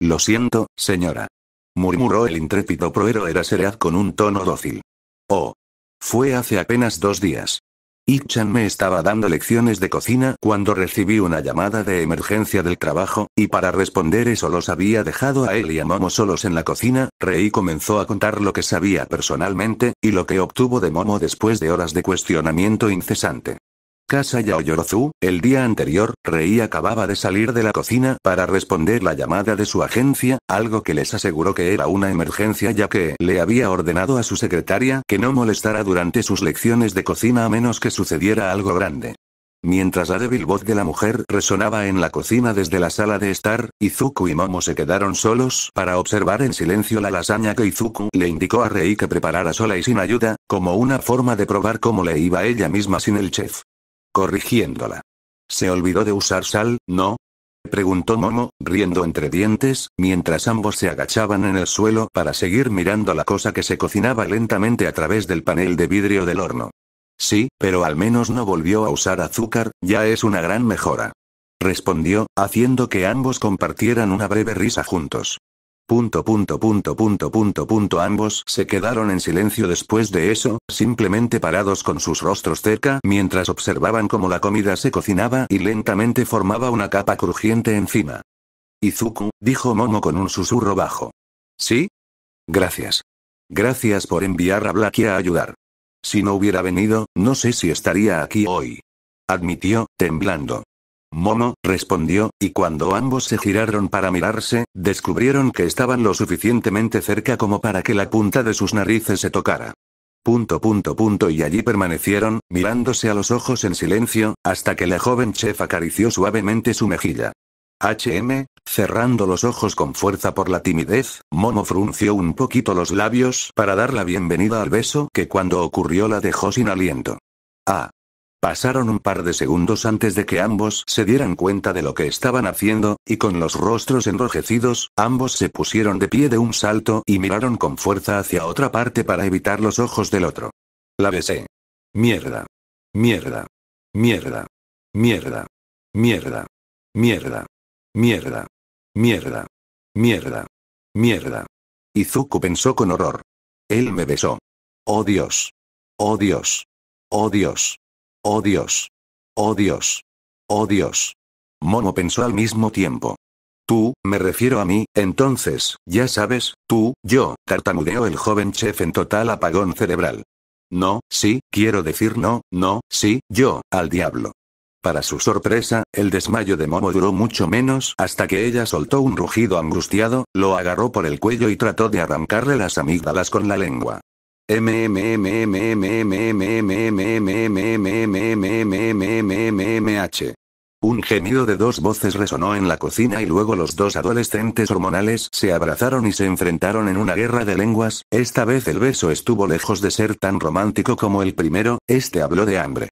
Lo siento, señora. Murmuró el intrépido prohéroe de con un tono dócil. Oh. Fue hace apenas dos días. Ichan me estaba dando lecciones de cocina cuando recibí una llamada de emergencia del trabajo, y para responder eso los había dejado a él y a Momo solos en la cocina, Rei comenzó a contar lo que sabía personalmente, y lo que obtuvo de Momo después de horas de cuestionamiento incesante. Casa Yaoyorozu, el día anterior, Rei acababa de salir de la cocina para responder la llamada de su agencia, algo que les aseguró que era una emergencia ya que le había ordenado a su secretaria que no molestara durante sus lecciones de cocina a menos que sucediera algo grande. Mientras la débil voz de la mujer resonaba en la cocina desde la sala de estar, Izuku y Momo se quedaron solos para observar en silencio la lasaña que Izuku le indicó a Rei que preparara sola y sin ayuda, como una forma de probar cómo le iba ella misma sin el chef corrigiéndola. ¿Se olvidó de usar sal, no? preguntó Momo, riendo entre dientes, mientras ambos se agachaban en el suelo para seguir mirando la cosa que se cocinaba lentamente a través del panel de vidrio del horno. Sí, pero al menos no volvió a usar azúcar, ya es una gran mejora. Respondió, haciendo que ambos compartieran una breve risa juntos. Punto punto punto punto punto punto ambos se quedaron en silencio después de eso, simplemente parados con sus rostros cerca mientras observaban cómo la comida se cocinaba y lentamente formaba una capa crujiente encima. Izuku, dijo Momo con un susurro bajo. ¿Sí? Gracias. Gracias por enviar a Blackie a ayudar. Si no hubiera venido, no sé si estaría aquí hoy. Admitió, temblando. Momo, respondió, y cuando ambos se giraron para mirarse, descubrieron que estaban lo suficientemente cerca como para que la punta de sus narices se tocara. Punto punto punto y allí permanecieron, mirándose a los ojos en silencio, hasta que la joven chef acarició suavemente su mejilla. HM, cerrando los ojos con fuerza por la timidez, Momo frunció un poquito los labios para dar la bienvenida al beso que cuando ocurrió la dejó sin aliento. Ah, Pasaron un par de segundos antes de que ambos se dieran cuenta de lo que estaban haciendo, y con los rostros enrojecidos, ambos se pusieron de pie de un salto y miraron con fuerza hacia otra parte para evitar los ojos del otro. La besé. Mierda. Mierda. Mierda. Mierda. Mierda. Mierda. Mierda. Mierda. Mierda. Mierda. Izuku pensó con horror. Él me besó. Oh Dios. Oh Dios. Oh Dios. Oh Dios. Oh Dios. Oh Dios. Momo pensó al mismo tiempo. Tú, me refiero a mí, entonces, ya sabes, tú, yo, tartamudeó el joven chef en total apagón cerebral. No, sí, quiero decir no, no, sí, yo, al diablo. Para su sorpresa, el desmayo de Momo duró mucho menos hasta que ella soltó un rugido angustiado, lo agarró por el cuello y trató de arrancarle las amígdalas con la lengua. Un gemido de dos voces resonó en la cocina y luego los dos adolescentes hormonales se abrazaron y se enfrentaron en una guerra de lenguas, esta vez el beso estuvo lejos de ser tan romántico como el primero, este habló de hambre.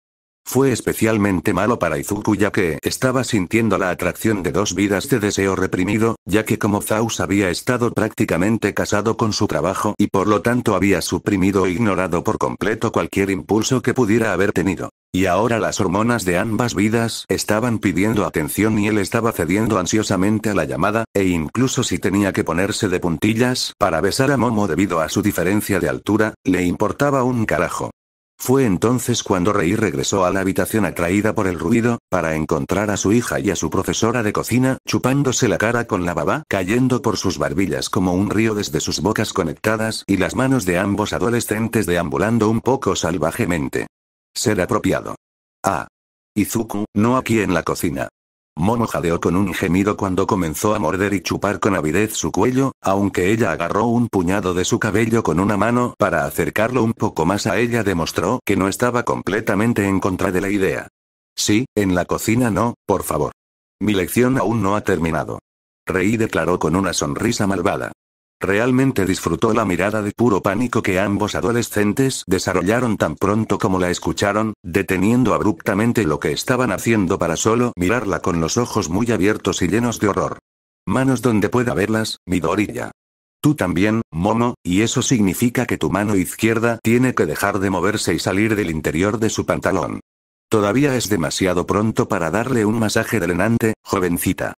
Fue especialmente malo para Izuku ya que estaba sintiendo la atracción de dos vidas de deseo reprimido, ya que como Zaus había estado prácticamente casado con su trabajo y por lo tanto había suprimido e ignorado por completo cualquier impulso que pudiera haber tenido. Y ahora las hormonas de ambas vidas estaban pidiendo atención y él estaba cediendo ansiosamente a la llamada, e incluso si tenía que ponerse de puntillas para besar a Momo debido a su diferencia de altura, le importaba un carajo. Fue entonces cuando Rei regresó a la habitación atraída por el ruido, para encontrar a su hija y a su profesora de cocina, chupándose la cara con la baba, cayendo por sus barbillas como un río desde sus bocas conectadas y las manos de ambos adolescentes deambulando un poco salvajemente. Ser apropiado. Ah. Izuku, no aquí en la cocina. Mono jadeó con un gemido cuando comenzó a morder y chupar con avidez su cuello, aunque ella agarró un puñado de su cabello con una mano para acercarlo un poco más a ella demostró que no estaba completamente en contra de la idea. Sí, en la cocina no, por favor. Mi lección aún no ha terminado. Rey declaró con una sonrisa malvada. Realmente disfrutó la mirada de puro pánico que ambos adolescentes desarrollaron tan pronto como la escucharon, deteniendo abruptamente lo que estaban haciendo para solo mirarla con los ojos muy abiertos y llenos de horror. Manos donde pueda verlas, Midorilla. Tú también, Momo, y eso significa que tu mano izquierda tiene que dejar de moverse y salir del interior de su pantalón. Todavía es demasiado pronto para darle un masaje drenante, jovencita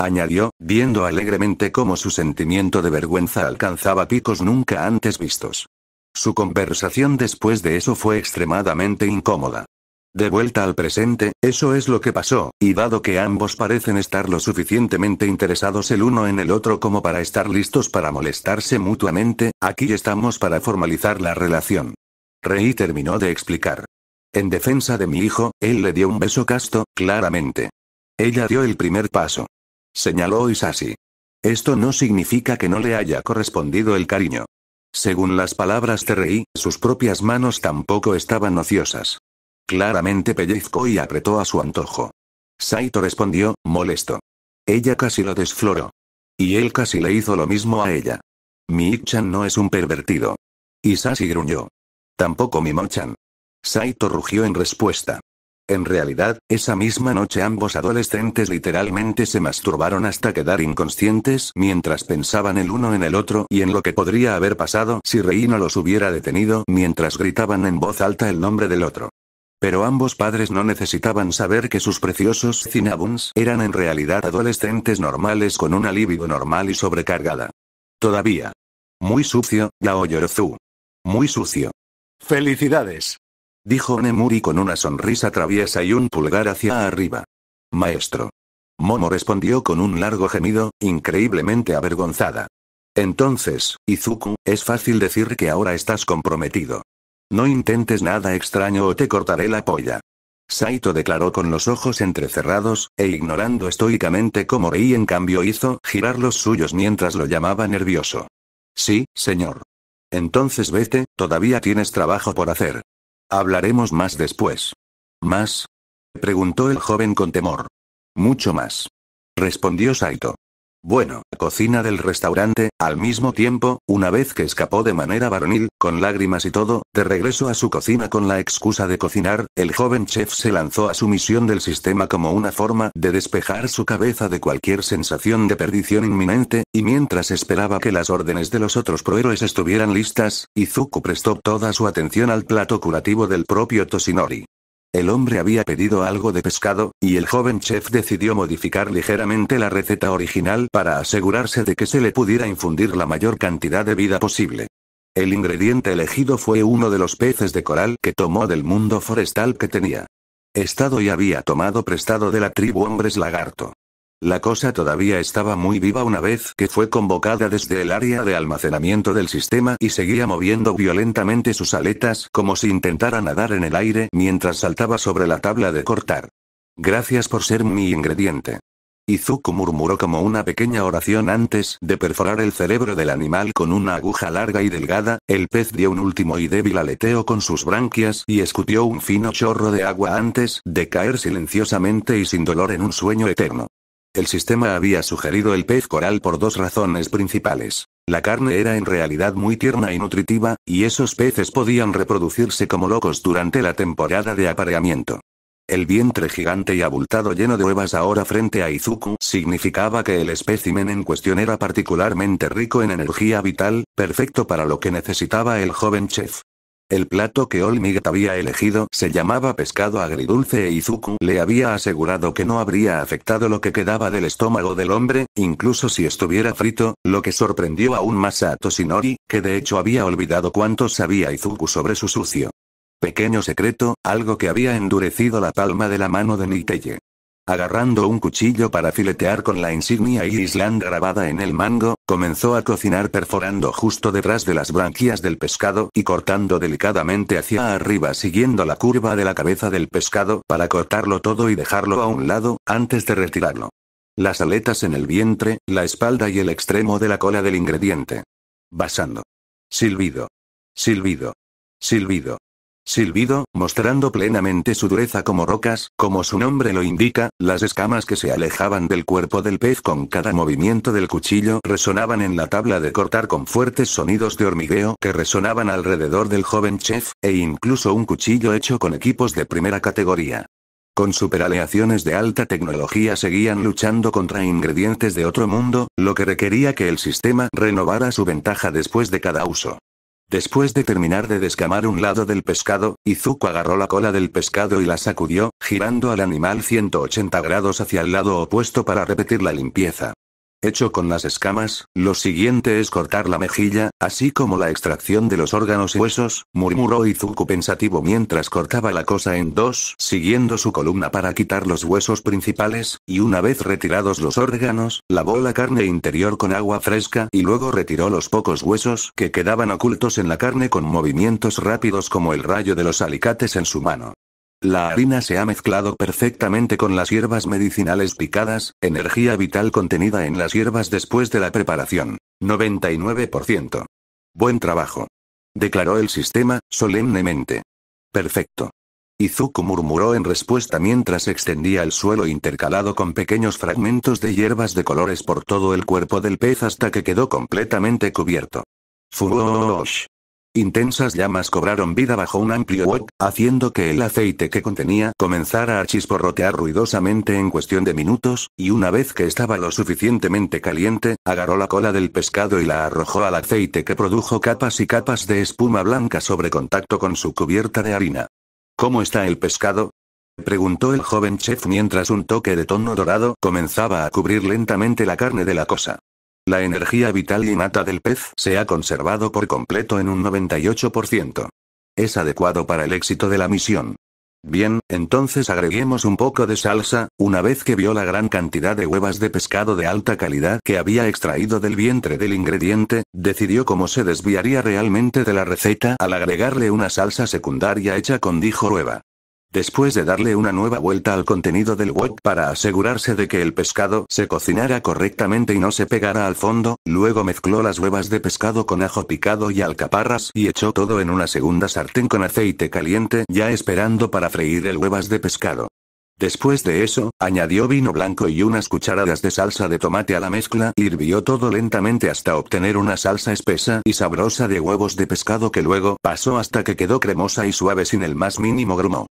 añadió, viendo alegremente cómo su sentimiento de vergüenza alcanzaba picos nunca antes vistos. Su conversación después de eso fue extremadamente incómoda. De vuelta al presente, eso es lo que pasó, y dado que ambos parecen estar lo suficientemente interesados el uno en el otro como para estar listos para molestarse mutuamente, aquí estamos para formalizar la relación. Rey terminó de explicar. En defensa de mi hijo, él le dio un beso casto, claramente. Ella dio el primer paso. Señaló Isasi. Esto no significa que no le haya correspondido el cariño. Según las palabras de Rei, sus propias manos tampoco estaban ociosas. Claramente pellizcó y apretó a su antojo. Saito respondió, molesto. Ella casi lo desfloró. Y él casi le hizo lo mismo a ella. Mi Ichan no es un pervertido. Isasi gruñó. Tampoco mi Mochan. Saito rugió en respuesta. En realidad, esa misma noche ambos adolescentes literalmente se masturbaron hasta quedar inconscientes mientras pensaban el uno en el otro y en lo que podría haber pasado si Rey no los hubiera detenido mientras gritaban en voz alta el nombre del otro. Pero ambos padres no necesitaban saber que sus preciosos Cinnabons eran en realidad adolescentes normales con una libido normal y sobrecargada. Todavía. Muy sucio, Gaoyorzu. Muy sucio. Felicidades. Dijo Nemuri con una sonrisa traviesa y un pulgar hacia arriba. Maestro. Momo respondió con un largo gemido, increíblemente avergonzada. Entonces, Izuku, es fácil decir que ahora estás comprometido. No intentes nada extraño o te cortaré la polla. Saito declaró con los ojos entrecerrados, e ignorando estoicamente como Rei en cambio hizo girar los suyos mientras lo llamaba nervioso. Sí, señor. Entonces vete, todavía tienes trabajo por hacer. Hablaremos más después. ¿Más? preguntó el joven con temor. Mucho más. Respondió Saito bueno, cocina del restaurante, al mismo tiempo, una vez que escapó de manera varonil, con lágrimas y todo, de regreso a su cocina con la excusa de cocinar, el joven chef se lanzó a su misión del sistema como una forma de despejar su cabeza de cualquier sensación de perdición inminente, y mientras esperaba que las órdenes de los otros prohéroes estuvieran listas, Izuku prestó toda su atención al plato curativo del propio Toshinori. El hombre había pedido algo de pescado, y el joven chef decidió modificar ligeramente la receta original para asegurarse de que se le pudiera infundir la mayor cantidad de vida posible. El ingrediente elegido fue uno de los peces de coral que tomó del mundo forestal que tenía estado y había tomado prestado de la tribu hombres lagarto. La cosa todavía estaba muy viva una vez que fue convocada desde el área de almacenamiento del sistema y seguía moviendo violentamente sus aletas como si intentara nadar en el aire mientras saltaba sobre la tabla de cortar. Gracias por ser mi ingrediente. Izuku murmuró como una pequeña oración antes de perforar el cerebro del animal con una aguja larga y delgada, el pez dio un último y débil aleteo con sus branquias y escupió un fino chorro de agua antes de caer silenciosamente y sin dolor en un sueño eterno. El sistema había sugerido el pez coral por dos razones principales. La carne era en realidad muy tierna y nutritiva, y esos peces podían reproducirse como locos durante la temporada de apareamiento. El vientre gigante y abultado lleno de huevas ahora frente a Izuku significaba que el espécimen en cuestión era particularmente rico en energía vital, perfecto para lo que necesitaba el joven chef. El plato que Olmigat había elegido se llamaba pescado agridulce e Izuku le había asegurado que no habría afectado lo que quedaba del estómago del hombre, incluso si estuviera frito, lo que sorprendió aún más a Toshinori, que de hecho había olvidado cuánto sabía Izuku sobre su sucio. Pequeño secreto, algo que había endurecido la palma de la mano de Niteye. Agarrando un cuchillo para filetear con la insignia island grabada en el mango, comenzó a cocinar perforando justo detrás de las branquias del pescado y cortando delicadamente hacia arriba siguiendo la curva de la cabeza del pescado para cortarlo todo y dejarlo a un lado, antes de retirarlo. Las aletas en el vientre, la espalda y el extremo de la cola del ingrediente. Basando. Silbido. Silbido. Silbido silbido, mostrando plenamente su dureza como rocas, como su nombre lo indica, las escamas que se alejaban del cuerpo del pez con cada movimiento del cuchillo resonaban en la tabla de cortar con fuertes sonidos de hormigueo que resonaban alrededor del joven chef, e incluso un cuchillo hecho con equipos de primera categoría. Con superaleaciones de alta tecnología seguían luchando contra ingredientes de otro mundo, lo que requería que el sistema renovara su ventaja después de cada uso. Después de terminar de descamar un lado del pescado, Izuku agarró la cola del pescado y la sacudió, girando al animal 180 grados hacia el lado opuesto para repetir la limpieza hecho con las escamas, lo siguiente es cortar la mejilla, así como la extracción de los órganos y huesos, murmuró Izuku pensativo mientras cortaba la cosa en dos, siguiendo su columna para quitar los huesos principales, y una vez retirados los órganos, lavó la carne interior con agua fresca y luego retiró los pocos huesos que quedaban ocultos en la carne con movimientos rápidos como el rayo de los alicates en su mano. La harina se ha mezclado perfectamente con las hierbas medicinales picadas, energía vital contenida en las hierbas después de la preparación. 99%. Buen trabajo. Declaró el sistema, solemnemente. Perfecto. Izuku murmuró en respuesta mientras extendía el suelo intercalado con pequeños fragmentos de hierbas de colores por todo el cuerpo del pez hasta que quedó completamente cubierto. Intensas llamas cobraron vida bajo un amplio hueco, haciendo que el aceite que contenía comenzara a chisporrotear ruidosamente en cuestión de minutos, y una vez que estaba lo suficientemente caliente, agarró la cola del pescado y la arrojó al aceite que produjo capas y capas de espuma blanca sobre contacto con su cubierta de harina. ¿Cómo está el pescado? preguntó el joven chef mientras un toque de tono dorado comenzaba a cubrir lentamente la carne de la cosa. La energía vital y innata del pez se ha conservado por completo en un 98%. Es adecuado para el éxito de la misión. Bien, entonces agreguemos un poco de salsa, una vez que vio la gran cantidad de huevas de pescado de alta calidad que había extraído del vientre del ingrediente, decidió cómo se desviaría realmente de la receta al agregarle una salsa secundaria hecha con dijo hueva. Después de darle una nueva vuelta al contenido del wok para asegurarse de que el pescado se cocinara correctamente y no se pegara al fondo, luego mezcló las huevas de pescado con ajo picado y alcaparras y echó todo en una segunda sartén con aceite caliente ya esperando para freír el huevas de pescado. Después de eso, añadió vino blanco y unas cucharadas de salsa de tomate a la mezcla hirvió todo lentamente hasta obtener una salsa espesa y sabrosa de huevos de pescado que luego pasó hasta que quedó cremosa y suave sin el más mínimo grumo.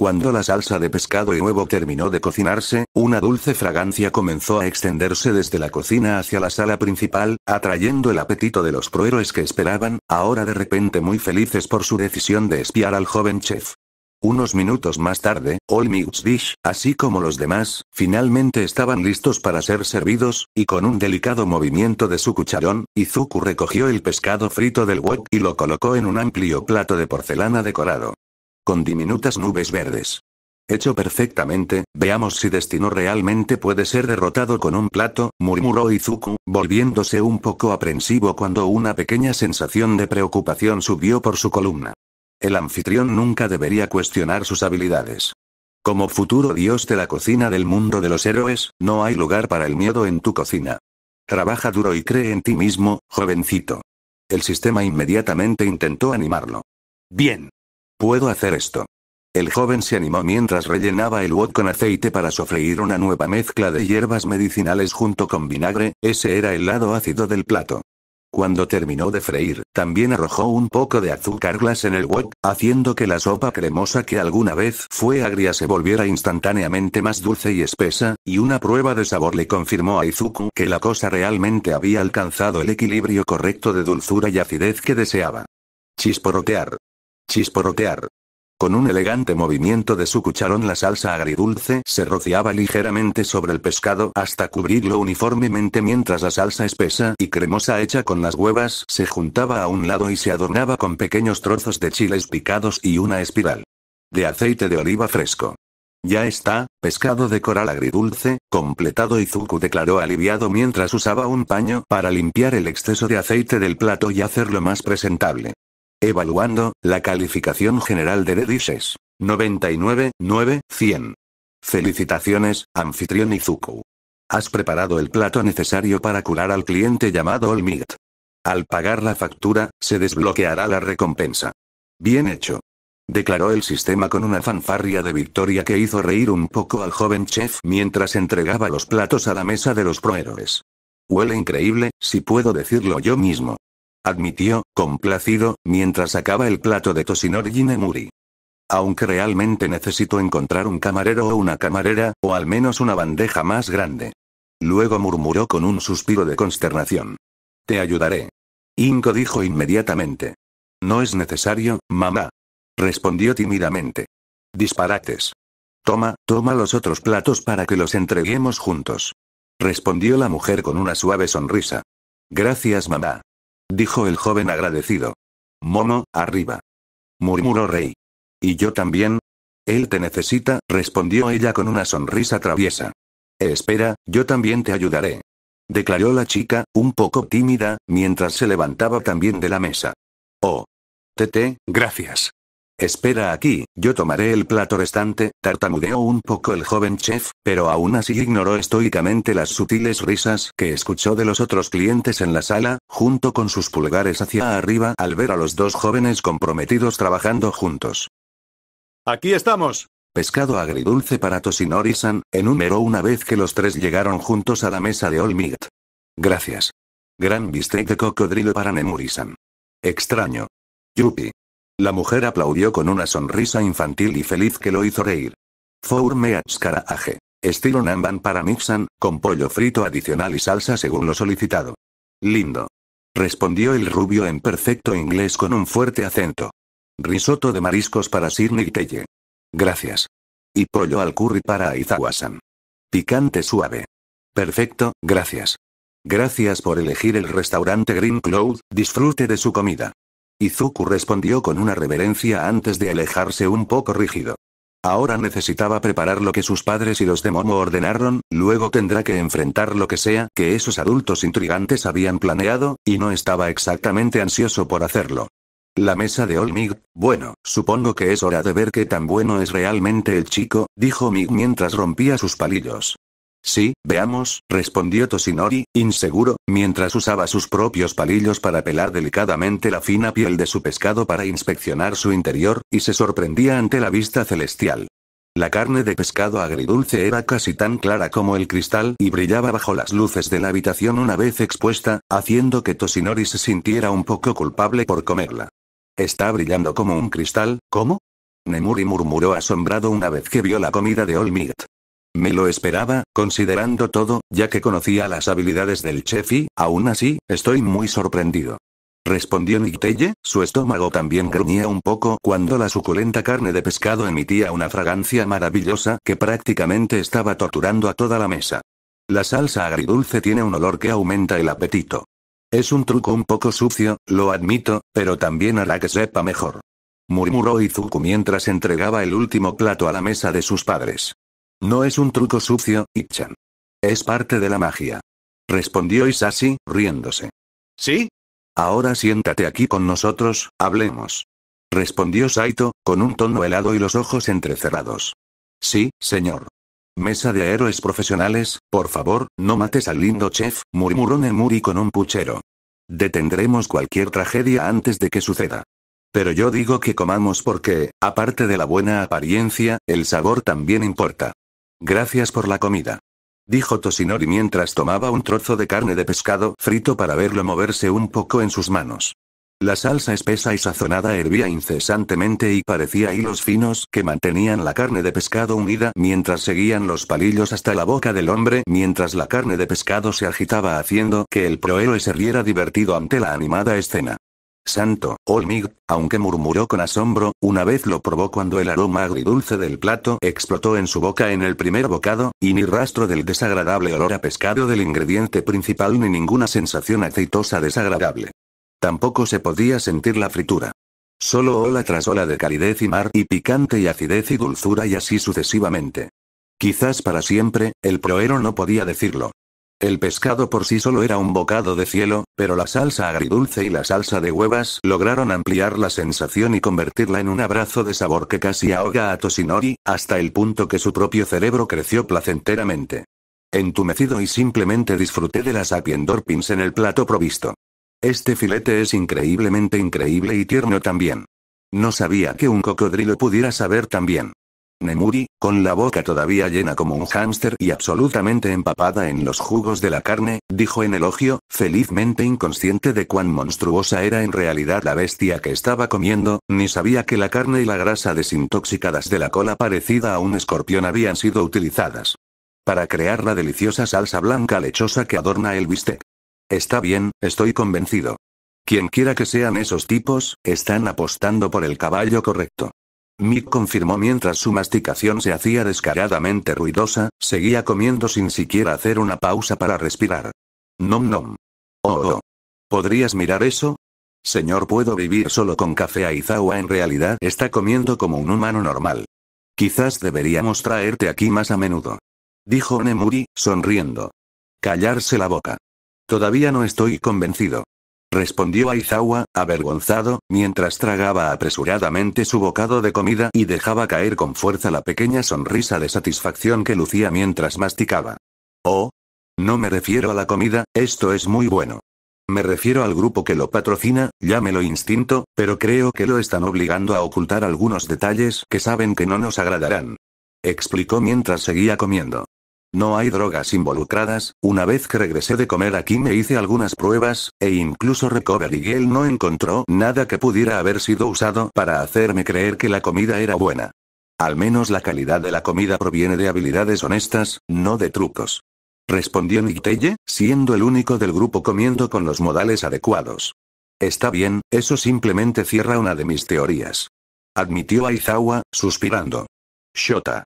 Cuando la salsa de pescado y huevo terminó de cocinarse, una dulce fragancia comenzó a extenderse desde la cocina hacia la sala principal, atrayendo el apetito de los prohéroes que esperaban, ahora de repente muy felices por su decisión de espiar al joven chef. Unos minutos más tarde, Olmius Dish, así como los demás, finalmente estaban listos para ser servidos, y con un delicado movimiento de su cucharón, Izuku recogió el pescado frito del wok y lo colocó en un amplio plato de porcelana decorado con diminutas nubes verdes. Hecho perfectamente, veamos si destino realmente puede ser derrotado con un plato, murmuró Izuku, volviéndose un poco aprensivo cuando una pequeña sensación de preocupación subió por su columna. El anfitrión nunca debería cuestionar sus habilidades. Como futuro dios de la cocina del mundo de los héroes, no hay lugar para el miedo en tu cocina. Trabaja duro y cree en ti mismo, jovencito. El sistema inmediatamente intentó animarlo. Bien. Puedo hacer esto. El joven se animó mientras rellenaba el wok con aceite para sofreír una nueva mezcla de hierbas medicinales junto con vinagre, ese era el lado ácido del plato. Cuando terminó de freír, también arrojó un poco de azúcar glas en el wok, haciendo que la sopa cremosa que alguna vez fue agria se volviera instantáneamente más dulce y espesa, y una prueba de sabor le confirmó a Izuku que la cosa realmente había alcanzado el equilibrio correcto de dulzura y acidez que deseaba. Chisporotear. Chisporrotear. Con un elegante movimiento de su cucharón la salsa agridulce se rociaba ligeramente sobre el pescado hasta cubrirlo uniformemente mientras la salsa espesa y cremosa hecha con las huevas se juntaba a un lado y se adornaba con pequeños trozos de chiles picados y una espiral. De aceite de oliva fresco. Ya está, pescado de coral agridulce, completado Izuku declaró aliviado mientras usaba un paño para limpiar el exceso de aceite del plato y hacerlo más presentable. Evaluando, la calificación general de Redis es 99, 9, 100. Felicitaciones, anfitrión Izuku. Has preparado el plato necesario para curar al cliente llamado Olmigt. Al pagar la factura, se desbloqueará la recompensa. Bien hecho. Declaró el sistema con una fanfarria de victoria que hizo reír un poco al joven chef mientras entregaba los platos a la mesa de los prohéroes. Huele increíble, si puedo decirlo yo mismo admitió, complacido, mientras sacaba el plato de Toshinori Muri. Aunque realmente necesito encontrar un camarero o una camarera, o al menos una bandeja más grande. Luego murmuró con un suspiro de consternación. Te ayudaré. Inko dijo inmediatamente. No es necesario, mamá. Respondió tímidamente. Disparates. Toma, toma los otros platos para que los entreguemos juntos. Respondió la mujer con una suave sonrisa. Gracias mamá dijo el joven agradecido. mono arriba. murmuró Rey. ¿Y yo también? Él te necesita, respondió ella con una sonrisa traviesa. Espera, yo también te ayudaré. Declaró la chica, un poco tímida, mientras se levantaba también de la mesa. Oh. Tete, gracias. Espera aquí, yo tomaré el plato restante, tartamudeó un poco el joven chef, pero aún así ignoró estoicamente las sutiles risas que escuchó de los otros clientes en la sala, junto con sus pulgares hacia arriba al ver a los dos jóvenes comprometidos trabajando juntos. Aquí estamos. Pescado agridulce para tosinori enumeró una vez que los tres llegaron juntos a la mesa de All Gracias. Gran bistec de cocodrilo para Nemurisan. Extraño. Yupi. La mujer aplaudió con una sonrisa infantil y feliz que lo hizo reír. Four meats aje. Estilo namban para mixan con pollo frito adicional y salsa según lo solicitado. Lindo. Respondió el rubio en perfecto inglés con un fuerte acento. Risotto de mariscos para Sidney Telle. Gracias. Y pollo al curry para izawasan. Picante suave. Perfecto, gracias. Gracias por elegir el restaurante Green Cloud, disfrute de su comida. Izuku respondió con una reverencia antes de alejarse un poco rígido. Ahora necesitaba preparar lo que sus padres y los de Momo ordenaron, luego tendrá que enfrentar lo que sea que esos adultos intrigantes habían planeado, y no estaba exactamente ansioso por hacerlo. La mesa de Olmig, bueno, supongo que es hora de ver qué tan bueno es realmente el chico, dijo Mig mientras rompía sus palillos. Sí, veamos, respondió Toshinori, inseguro, mientras usaba sus propios palillos para pelar delicadamente la fina piel de su pescado para inspeccionar su interior, y se sorprendía ante la vista celestial. La carne de pescado agridulce era casi tan clara como el cristal y brillaba bajo las luces de la habitación una vez expuesta, haciendo que Toshinori se sintiera un poco culpable por comerla. Está brillando como un cristal, ¿cómo? Nemuri murmuró asombrado una vez que vio la comida de Olmir. Me lo esperaba, considerando todo, ya que conocía las habilidades del chef y, aún así, estoy muy sorprendido. Respondió Niteye, su estómago también gruñía un poco cuando la suculenta carne de pescado emitía una fragancia maravillosa que prácticamente estaba torturando a toda la mesa. La salsa agridulce tiene un olor que aumenta el apetito. Es un truco un poco sucio, lo admito, pero también hará que sepa mejor. Murmuró Izuku mientras entregaba el último plato a la mesa de sus padres. No es un truco sucio, Ichan. Es parte de la magia. Respondió Isashi, riéndose. ¿Sí? Ahora siéntate aquí con nosotros, hablemos. Respondió Saito, con un tono helado y los ojos entrecerrados. Sí, señor. Mesa de héroes profesionales, por favor, no mates al lindo chef, murmuró Nemuri con un puchero. Detendremos cualquier tragedia antes de que suceda. Pero yo digo que comamos porque, aparte de la buena apariencia, el sabor también importa. Gracias por la comida. Dijo Tosinori mientras tomaba un trozo de carne de pescado frito para verlo moverse un poco en sus manos. La salsa espesa y sazonada hervía incesantemente y parecía hilos finos que mantenían la carne de pescado unida mientras seguían los palillos hasta la boca del hombre mientras la carne de pescado se agitaba haciendo que el prohéroe se riera divertido ante la animada escena. Santo, Olmig, aunque murmuró con asombro, una vez lo probó cuando el aroma agridulce del plato explotó en su boca en el primer bocado, y ni rastro del desagradable olor a pescado del ingrediente principal ni ninguna sensación aceitosa desagradable. Tampoco se podía sentir la fritura. Solo ola tras ola de calidez y mar y picante y acidez y dulzura y así sucesivamente. Quizás para siempre, el proero no podía decirlo, el pescado por sí solo era un bocado de cielo, pero la salsa agridulce y la salsa de huevas lograron ampliar la sensación y convertirla en un abrazo de sabor que casi ahoga a Tosinori, hasta el punto que su propio cerebro creció placenteramente. Entumecido y simplemente disfruté de las apiendorpins en el plato provisto. Este filete es increíblemente increíble y tierno también. No sabía que un cocodrilo pudiera saber tan bien. Nemuri, con la boca todavía llena como un hámster y absolutamente empapada en los jugos de la carne, dijo en elogio, felizmente inconsciente de cuán monstruosa era en realidad la bestia que estaba comiendo, ni sabía que la carne y la grasa desintoxicadas de la cola parecida a un escorpión habían sido utilizadas. Para crear la deliciosa salsa blanca lechosa que adorna el bistec. Está bien, estoy convencido. Quien quiera que sean esos tipos, están apostando por el caballo correcto. Mick confirmó mientras su masticación se hacía descaradamente ruidosa, seguía comiendo sin siquiera hacer una pausa para respirar. Nom nom. Oh, oh. ¿Podrías mirar eso? Señor, puedo vivir solo con café. Izawa en realidad está comiendo como un humano normal. Quizás deberíamos traerte aquí más a menudo. Dijo Nemuri, sonriendo. Callarse la boca. Todavía no estoy convencido respondió Aizawa, avergonzado, mientras tragaba apresuradamente su bocado de comida y dejaba caer con fuerza la pequeña sonrisa de satisfacción que lucía mientras masticaba. Oh. No me refiero a la comida, esto es muy bueno. Me refiero al grupo que lo patrocina, llámelo instinto, pero creo que lo están obligando a ocultar algunos detalles que saben que no nos agradarán. Explicó mientras seguía comiendo. No hay drogas involucradas, una vez que regresé de comer aquí me hice algunas pruebas, e incluso Recovery Girl no encontró nada que pudiera haber sido usado para hacerme creer que la comida era buena. Al menos la calidad de la comida proviene de habilidades honestas, no de trucos. Respondió Nictelle, siendo el único del grupo comiendo con los modales adecuados. Está bien, eso simplemente cierra una de mis teorías. Admitió Aizawa, suspirando. Shota.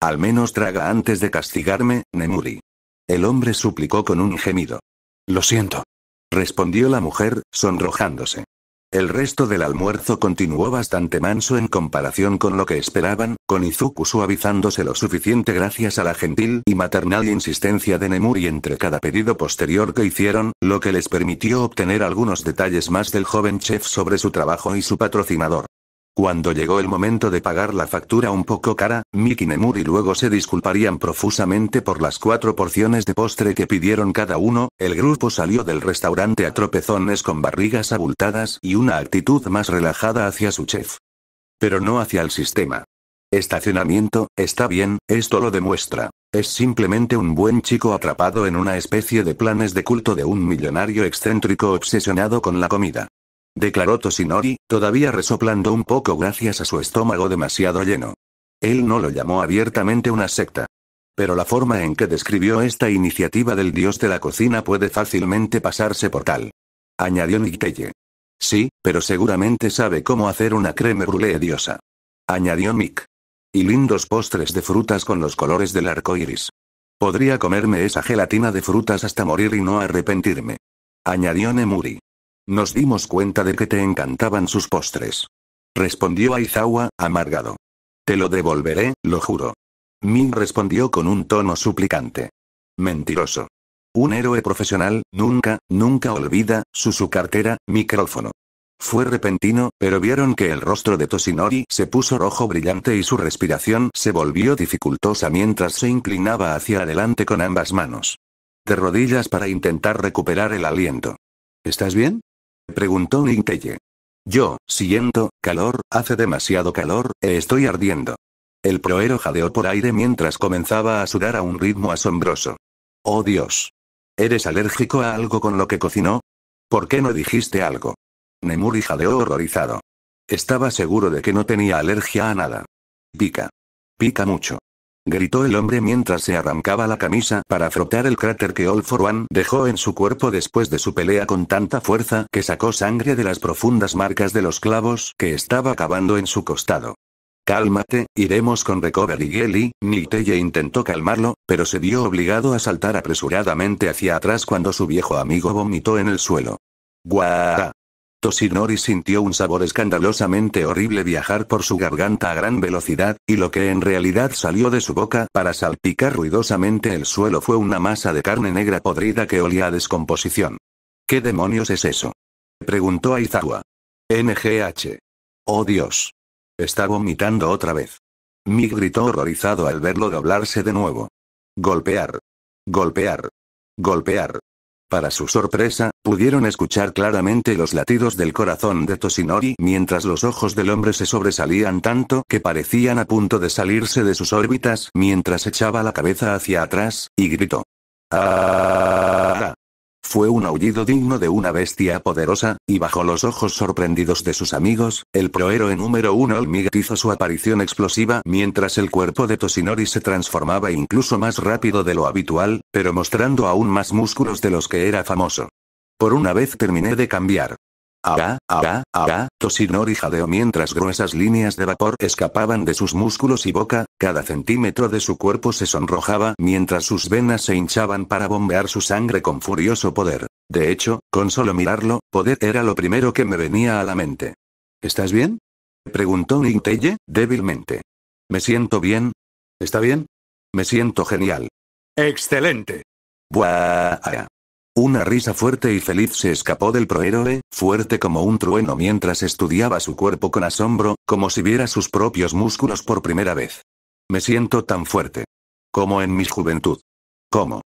Al menos traga antes de castigarme, Nemuri. El hombre suplicó con un gemido. Lo siento. Respondió la mujer, sonrojándose. El resto del almuerzo continuó bastante manso en comparación con lo que esperaban, con Izuku suavizándose lo suficiente gracias a la gentil y maternal insistencia de Nemuri entre cada pedido posterior que hicieron, lo que les permitió obtener algunos detalles más del joven chef sobre su trabajo y su patrocinador. Cuando llegó el momento de pagar la factura un poco cara, Miki Nemuri luego se disculparían profusamente por las cuatro porciones de postre que pidieron cada uno, el grupo salió del restaurante a tropezones con barrigas abultadas y una actitud más relajada hacia su chef. Pero no hacia el sistema. Estacionamiento, está bien, esto lo demuestra. Es simplemente un buen chico atrapado en una especie de planes de culto de un millonario excéntrico obsesionado con la comida declaró Toshinori, todavía resoplando un poco gracias a su estómago demasiado lleno. Él no lo llamó abiertamente una secta. Pero la forma en que describió esta iniciativa del dios de la cocina puede fácilmente pasarse por tal. Añadió Nictelle. Sí, pero seguramente sabe cómo hacer una creme brulee diosa. Añadió Mick. Y lindos postres de frutas con los colores del arco iris. Podría comerme esa gelatina de frutas hasta morir y no arrepentirme. Añadió Nemuri. Nos dimos cuenta de que te encantaban sus postres. Respondió Aizawa, amargado. Te lo devolveré, lo juro. Min respondió con un tono suplicante. Mentiroso. Un héroe profesional, nunca, nunca olvida, su su cartera, micrófono. Fue repentino, pero vieron que el rostro de Toshinori se puso rojo brillante y su respiración se volvió dificultosa mientras se inclinaba hacia adelante con ambas manos. De rodillas para intentar recuperar el aliento. ¿Estás bien? preguntó Nintelle. Yo, siento, calor, hace demasiado calor, e estoy ardiendo. El proero jadeó por aire mientras comenzaba a sudar a un ritmo asombroso. Oh Dios. ¿Eres alérgico a algo con lo que cocinó? ¿Por qué no dijiste algo? Nemuri jadeó horrorizado. Estaba seguro de que no tenía alergia a nada. Pica. Pica mucho gritó el hombre mientras se arrancaba la camisa para frotar el cráter que All for One dejó en su cuerpo después de su pelea con tanta fuerza que sacó sangre de las profundas marcas de los clavos que estaba cavando en su costado. Cálmate, iremos con Recovery Gelly, Niteye intentó calmarlo, pero se vio obligado a saltar apresuradamente hacia atrás cuando su viejo amigo vomitó en el suelo. ¡Guau! Toshinori sintió un sabor escandalosamente horrible viajar por su garganta a gran velocidad, y lo que en realidad salió de su boca para salpicar ruidosamente el suelo fue una masa de carne negra podrida que olía a descomposición. ¿Qué demonios es eso? preguntó Aizawa. NGH. Oh Dios. Está vomitando otra vez. Mi gritó horrorizado al verlo doblarse de nuevo. Golpear. Golpear. Golpear. Para su sorpresa, pudieron escuchar claramente los latidos del corazón de Toshinori mientras los ojos del hombre se sobresalían tanto que parecían a punto de salirse de sus órbitas mientras echaba la cabeza hacia atrás, y gritó. Ah, ah, ah, fue un aullido digno de una bestia poderosa, y bajo los ojos sorprendidos de sus amigos, el prohéroe número uno Olmig hizo su aparición explosiva mientras el cuerpo de Toshinori se transformaba incluso más rápido de lo habitual, pero mostrando aún más músculos de los que era famoso. Por una vez terminé de cambiar. Aga, aga, aga, tosinor y jadeó mientras gruesas líneas de vapor escapaban de sus músculos y boca, cada centímetro de su cuerpo se sonrojaba mientras sus venas se hinchaban para bombear su sangre con furioso poder. De hecho, con solo mirarlo, poder era lo primero que me venía a la mente. ¿Estás bien? preguntó Nintelle, débilmente. ¿Me siento bien? ¿Está bien? Me siento genial. Excelente. Buah. Ah, una risa fuerte y feliz se escapó del prohéroe, fuerte como un trueno mientras estudiaba su cuerpo con asombro, como si viera sus propios músculos por primera vez. Me siento tan fuerte. Como en mi juventud. ¿Cómo?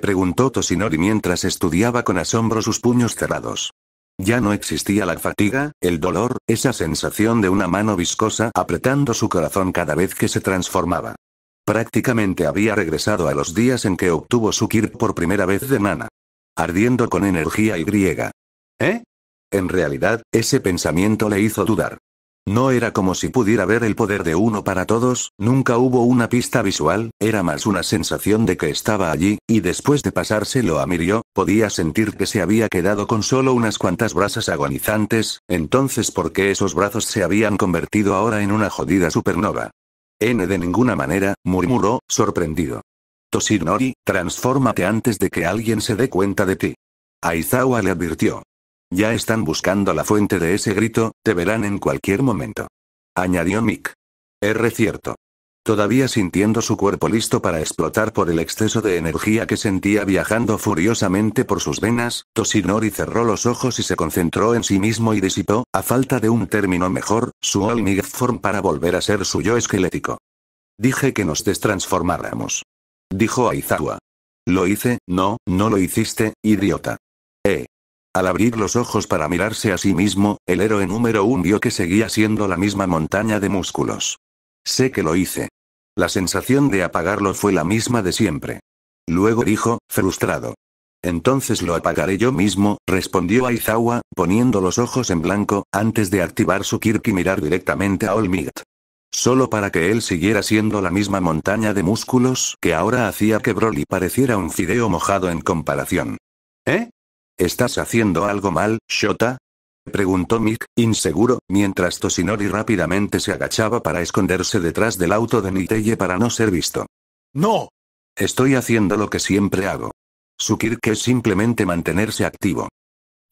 Preguntó Tosinori mientras estudiaba con asombro sus puños cerrados. Ya no existía la fatiga, el dolor, esa sensación de una mano viscosa apretando su corazón cada vez que se transformaba. Prácticamente había regresado a los días en que obtuvo su Kir por primera vez de Nana ardiendo con energía y griega. ¿Eh? En realidad, ese pensamiento le hizo dudar. No era como si pudiera ver el poder de uno para todos, nunca hubo una pista visual, era más una sensación de que estaba allí, y después de pasárselo a Mirio, podía sentir que se había quedado con solo unas cuantas brasas agonizantes, entonces ¿por qué esos brazos se habían convertido ahora en una jodida supernova? N de ninguna manera, murmuró, sorprendido. Toshinori, transfórmate antes de que alguien se dé cuenta de ti. Aizawa le advirtió. Ya están buscando la fuente de ese grito, te verán en cualquier momento. Añadió Mick. R cierto. Todavía sintiendo su cuerpo listo para explotar por el exceso de energía que sentía viajando furiosamente por sus venas, Toshinori cerró los ojos y se concentró en sí mismo y disipó, a falta de un término mejor, su All Form para volver a ser su yo esquelético. Dije que nos destransformáramos dijo Aizawa. Lo hice, no, no lo hiciste, idiota. Eh. Al abrir los ojos para mirarse a sí mismo, el héroe número uno vio que seguía siendo la misma montaña de músculos. Sé que lo hice. La sensación de apagarlo fue la misma de siempre. Luego dijo, frustrado. Entonces lo apagaré yo mismo, respondió Aizawa, poniendo los ojos en blanco, antes de activar su Kirk y mirar directamente a Olmigt. Solo para que él siguiera siendo la misma montaña de músculos que ahora hacía que Broly pareciera un fideo mojado en comparación. ¿Eh? ¿Estás haciendo algo mal, Shota? Preguntó Mick, inseguro, mientras Tosinori rápidamente se agachaba para esconderse detrás del auto de Niteye para no ser visto. ¡No! Estoy haciendo lo que siempre hago. Su kirk es simplemente mantenerse activo.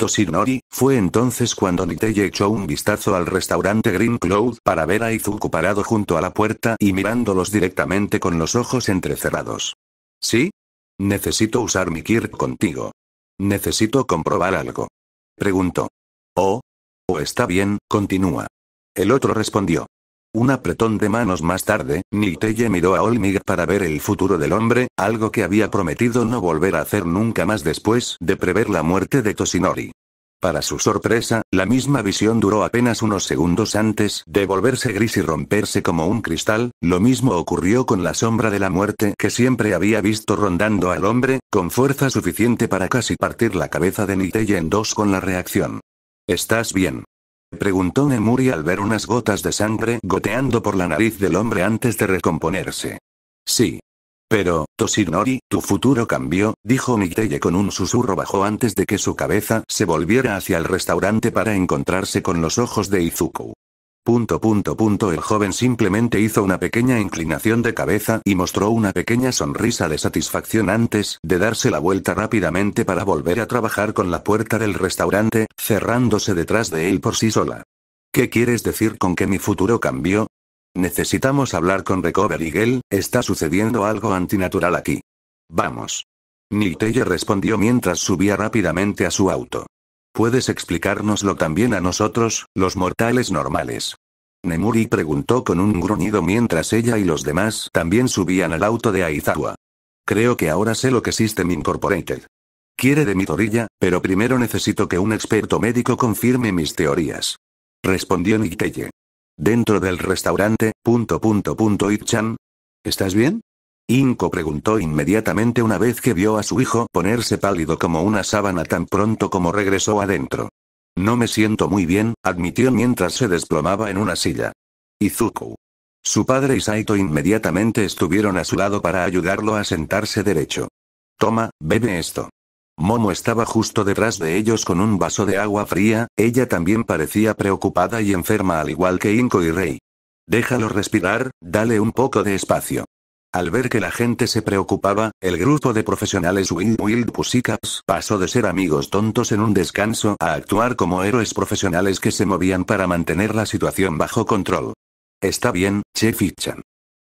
Toshinori, fue entonces cuando Niteye echó un vistazo al restaurante Green Cloud para ver a Izuku parado junto a la puerta y mirándolos directamente con los ojos entrecerrados. ¿Sí? Necesito usar mi Kirk contigo. Necesito comprobar algo. Preguntó. Oh. Oh está bien, continúa. El otro respondió. Un apretón de manos más tarde, Niteye miró a Olmig para ver el futuro del hombre, algo que había prometido no volver a hacer nunca más después de prever la muerte de Toshinori. Para su sorpresa, la misma visión duró apenas unos segundos antes de volverse gris y romperse como un cristal, lo mismo ocurrió con la sombra de la muerte que siempre había visto rondando al hombre, con fuerza suficiente para casi partir la cabeza de Niteye en dos con la reacción. ¿Estás bien? preguntó Nemuri al ver unas gotas de sangre goteando por la nariz del hombre antes de recomponerse. Sí. Pero, Toshinori, tu futuro cambió, dijo Miteye con un susurro bajo antes de que su cabeza se volviera hacia el restaurante para encontrarse con los ojos de Izuku. Punto punto punto el joven simplemente hizo una pequeña inclinación de cabeza y mostró una pequeña sonrisa de satisfacción antes de darse la vuelta rápidamente para volver a trabajar con la puerta del restaurante, cerrándose detrás de él por sí sola. ¿Qué quieres decir con que mi futuro cambió? Necesitamos hablar con Recovery Girl, está sucediendo algo antinatural aquí. Vamos. Nitelle respondió mientras subía rápidamente a su auto. ¿Puedes explicárnoslo también a nosotros, los mortales normales? Nemuri preguntó con un gruñido mientras ella y los demás también subían al auto de Aizawa. Creo que ahora sé lo que System Incorporated quiere de mi torilla, pero primero necesito que un experto médico confirme mis teorías. Respondió Nitelle. Dentro del restaurante, punto punto ¿Estás bien? Inko preguntó inmediatamente una vez que vio a su hijo ponerse pálido como una sábana tan pronto como regresó adentro. No me siento muy bien, admitió mientras se desplomaba en una silla. Izuku. Su padre y Saito inmediatamente estuvieron a su lado para ayudarlo a sentarse derecho. Toma, bebe esto. Momo estaba justo detrás de ellos con un vaso de agua fría, ella también parecía preocupada y enferma al igual que Inko y Rei. Déjalo respirar, dale un poco de espacio. Al ver que la gente se preocupaba, el grupo de profesionales Wild Wild Pussycats pasó de ser amigos tontos en un descanso a actuar como héroes profesionales que se movían para mantener la situación bajo control. Está bien, Chef Chan.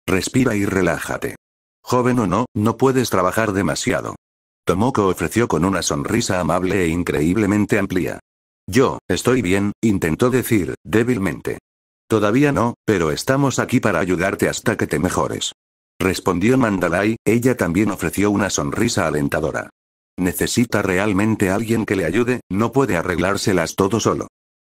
Respira y relájate. Joven o no, no puedes trabajar demasiado. Tomoko ofreció con una sonrisa amable e increíblemente amplia. Yo, estoy bien, intentó decir, débilmente. Todavía no, pero estamos aquí para ayudarte hasta que te mejores. Respondió Mandalay, ella también ofreció una sonrisa alentadora. Necesita realmente alguien que le ayude, no puede arreglárselas todo solo.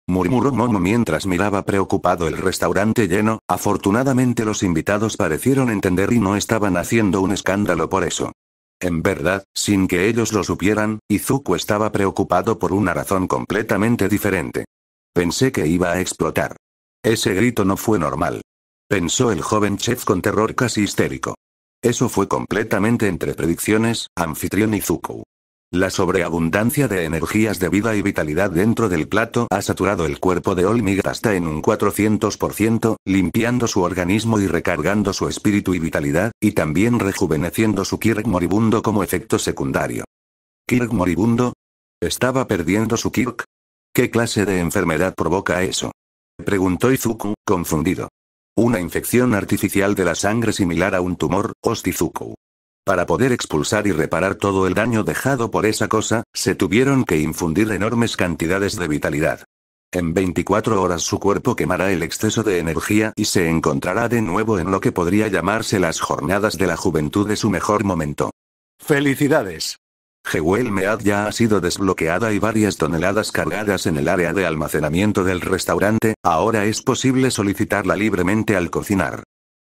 Murmuró Momo mientras miraba preocupado el restaurante lleno, afortunadamente los invitados parecieron entender y no estaban haciendo un escándalo por eso. En verdad, sin que ellos lo supieran, Izuku estaba preocupado por una razón completamente diferente. Pensé que iba a explotar. Ese grito no fue normal pensó el joven chef con terror casi histérico. Eso fue completamente entre predicciones, anfitrión Izuku. La sobreabundancia de energías de vida y vitalidad dentro del plato ha saturado el cuerpo de Olmiga hasta en un 400%, limpiando su organismo y recargando su espíritu y vitalidad, y también rejuveneciendo su Kirk moribundo como efecto secundario. ¿Kirk moribundo? ¿Estaba perdiendo su Kirk? ¿Qué clase de enfermedad provoca eso? Preguntó Izuku, confundido. Una infección artificial de la sangre similar a un tumor, Ostizuku. Para poder expulsar y reparar todo el daño dejado por esa cosa, se tuvieron que infundir enormes cantidades de vitalidad. En 24 horas su cuerpo quemará el exceso de energía y se encontrará de nuevo en lo que podría llamarse las jornadas de la juventud de su mejor momento. Felicidades. Jewel Mead ya ha sido desbloqueada y varias toneladas cargadas en el área de almacenamiento del restaurante, ahora es posible solicitarla libremente al cocinar.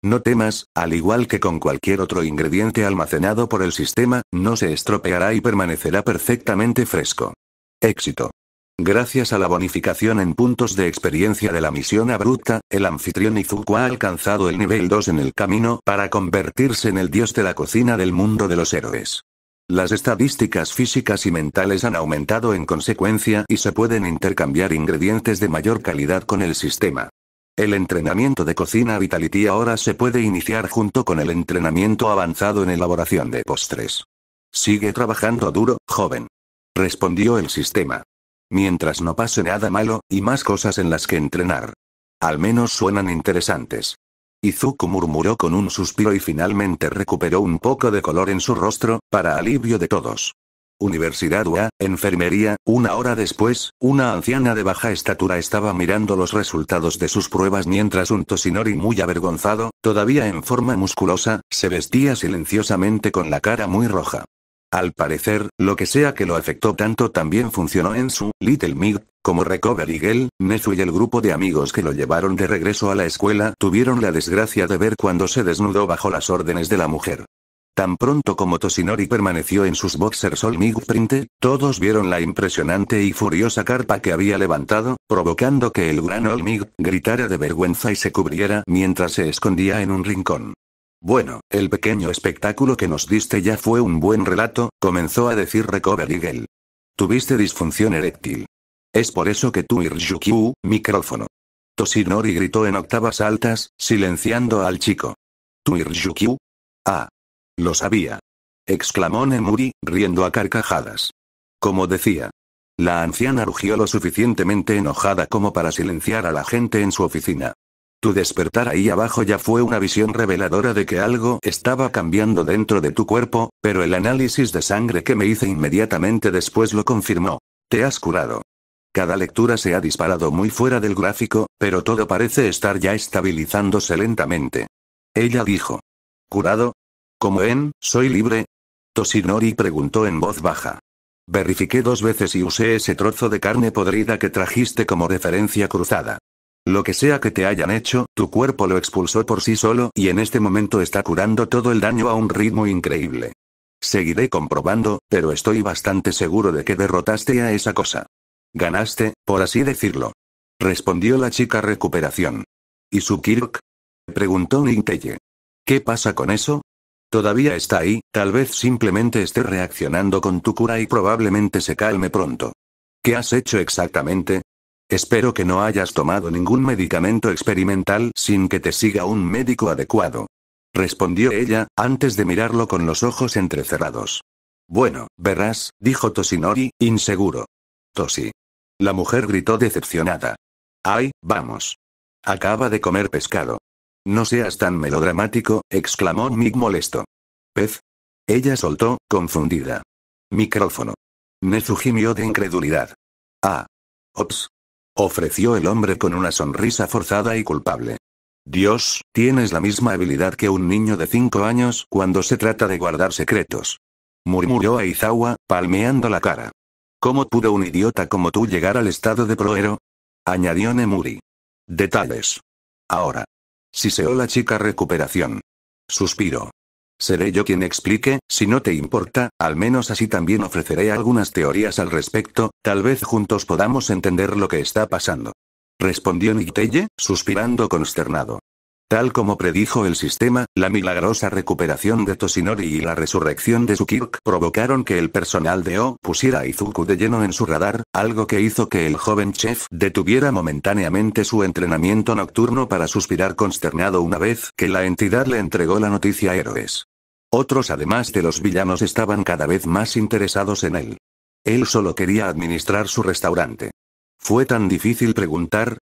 No temas, al igual que con cualquier otro ingrediente almacenado por el sistema, no se estropeará y permanecerá perfectamente fresco. Éxito. Gracias a la bonificación en puntos de experiencia de la misión abrupta, el anfitrión Izuku ha alcanzado el nivel 2 en el camino para convertirse en el dios de la cocina del mundo de los héroes. Las estadísticas físicas y mentales han aumentado en consecuencia y se pueden intercambiar ingredientes de mayor calidad con el sistema. El entrenamiento de cocina Vitality ahora se puede iniciar junto con el entrenamiento avanzado en elaboración de postres. Sigue trabajando duro, joven. Respondió el sistema. Mientras no pase nada malo, y más cosas en las que entrenar. Al menos suenan interesantes. Izuku murmuró con un suspiro y finalmente recuperó un poco de color en su rostro, para alivio de todos. Universidad UA, enfermería, una hora después, una anciana de baja estatura estaba mirando los resultados de sus pruebas mientras un tosinori muy avergonzado, todavía en forma musculosa, se vestía silenciosamente con la cara muy roja. Al parecer, lo que sea que lo afectó tanto también funcionó en su Little Mig, como Recovery Girl, Nezu y el grupo de amigos que lo llevaron de regreso a la escuela tuvieron la desgracia de ver cuando se desnudó bajo las órdenes de la mujer. Tan pronto como Toshinori permaneció en sus boxers All Mig Print, todos vieron la impresionante y furiosa carpa que había levantado, provocando que el gran All Mig gritara de vergüenza y se cubriera mientras se escondía en un rincón. Bueno, el pequeño espectáculo que nos diste ya fue un buen relato, comenzó a decir Recovery Eagle. Tuviste disfunción eréctil. Es por eso que tú micrófono. Toshinori gritó en octavas altas, silenciando al chico. ¿Tu Ah. Lo sabía. Exclamó Nemuri, riendo a carcajadas. Como decía. La anciana rugió lo suficientemente enojada como para silenciar a la gente en su oficina. Tu despertar ahí abajo ya fue una visión reveladora de que algo estaba cambiando dentro de tu cuerpo, pero el análisis de sangre que me hice inmediatamente después lo confirmó. Te has curado. Cada lectura se ha disparado muy fuera del gráfico, pero todo parece estar ya estabilizándose lentamente. Ella dijo. ¿Curado? ¿Como en, soy libre? Tosinori preguntó en voz baja. Verifiqué dos veces y usé ese trozo de carne podrida que trajiste como referencia cruzada. Lo que sea que te hayan hecho, tu cuerpo lo expulsó por sí solo y en este momento está curando todo el daño a un ritmo increíble. Seguiré comprobando, pero estoy bastante seguro de que derrotaste a esa cosa. Ganaste, por así decirlo. Respondió la chica recuperación. ¿Y su Kirk? Preguntó Nintelle. ¿Qué pasa con eso? Todavía está ahí, tal vez simplemente esté reaccionando con tu cura y probablemente se calme pronto. ¿Qué has hecho exactamente? Espero que no hayas tomado ningún medicamento experimental sin que te siga un médico adecuado. Respondió ella, antes de mirarlo con los ojos entrecerrados. Bueno, verás, dijo Tosinori, inseguro. Tosi. La mujer gritó decepcionada. ¡Ay, vamos! Acaba de comer pescado. No seas tan melodramático, exclamó Mick molesto. ¿Pez? Ella soltó, confundida. Micrófono. Nezu gimió de incredulidad. Ah. Ops, Ofreció el hombre con una sonrisa forzada y culpable. Dios, tienes la misma habilidad que un niño de cinco años cuando se trata de guardar secretos. Murmuró Aizawa, palmeando la cara. ¿Cómo pudo un idiota como tú llegar al estado de proero? Añadió Nemuri. Detalles. Ahora. Siseó la chica recuperación. Suspiro. Seré yo quien explique, si no te importa, al menos así también ofreceré algunas teorías al respecto, tal vez juntos podamos entender lo que está pasando. Respondió Niteye, suspirando consternado. Tal como predijo el sistema, la milagrosa recuperación de Toshinori y la resurrección de Kirk provocaron que el personal de O pusiera a Izuku de lleno en su radar, algo que hizo que el joven chef detuviera momentáneamente su entrenamiento nocturno para suspirar consternado una vez que la entidad le entregó la noticia a héroes. Otros además de los villanos estaban cada vez más interesados en él. Él solo quería administrar su restaurante. Fue tan difícil preguntar,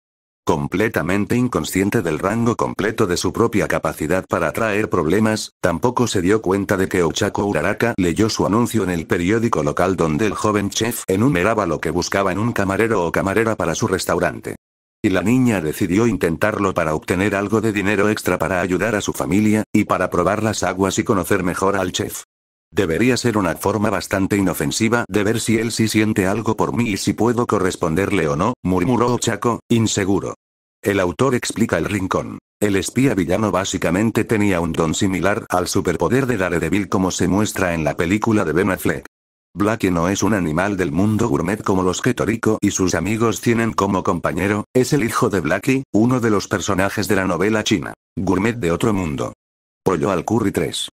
Completamente inconsciente del rango completo de su propia capacidad para atraer problemas, tampoco se dio cuenta de que Ochako Uraraka leyó su anuncio en el periódico local donde el joven chef enumeraba lo que buscaba en un camarero o camarera para su restaurante. Y la niña decidió intentarlo para obtener algo de dinero extra para ayudar a su familia, y para probar las aguas y conocer mejor al chef. Debería ser una forma bastante inofensiva de ver si él sí siente algo por mí y si puedo corresponderle o no, murmuró Chaco, inseguro. El autor explica el rincón. El espía villano básicamente tenía un don similar al superpoder de Daredevil como se muestra en la película de Ben Affleck. Blackie no es un animal del mundo gourmet como los que Toriko y sus amigos tienen como compañero, es el hijo de Blackie, uno de los personajes de la novela china. Gourmet de otro mundo. Pollo al curry 3.